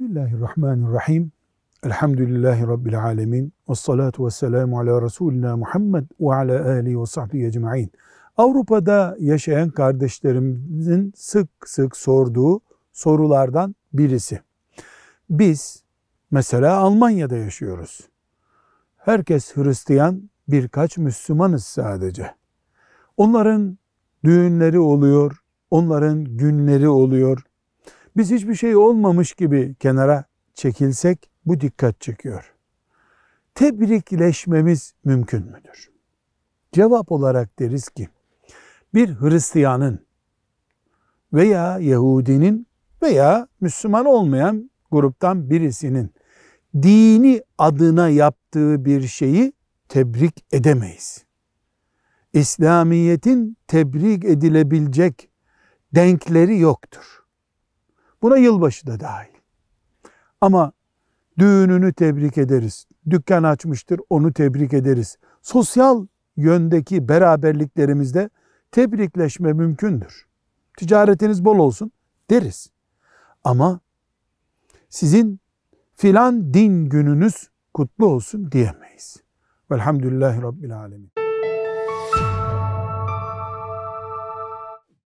Bismillahirrahmanirrahim. Elhamdülillahi Rabbil alemin. Ve salatu ve selamu ala Resulina Muhammed ve ala alihi ve sahbihi ecma'in. Avrupa'da yaşayan kardeşlerimizin sık sık sorduğu sorulardan birisi. Biz mesela Almanya'da yaşıyoruz. Herkes Hristiyan, birkaç Müslümanız sadece. Onların düğünleri oluyor, onların günleri oluyor. Biz hiçbir şey olmamış gibi kenara çekilsek bu dikkat çekiyor. Tebrikleşmemiz mümkün müdür? Cevap olarak deriz ki bir Hristiyanın veya Yahudinin veya Müslüman olmayan gruptan birisinin dini adına yaptığı bir şeyi tebrik edemeyiz. İslamiyetin tebrik edilebilecek denkleri yoktur. Buna yılbaşı da dahil. Ama düğününü tebrik ederiz. Dükkan açmıştır onu tebrik ederiz. Sosyal yöndeki beraberliklerimizde tebrikleşme mümkündür. Ticaretiniz bol olsun deriz. Ama sizin filan din gününüz kutlu olsun diyemeyiz. Velhamdülillahi Rabbil Alemin.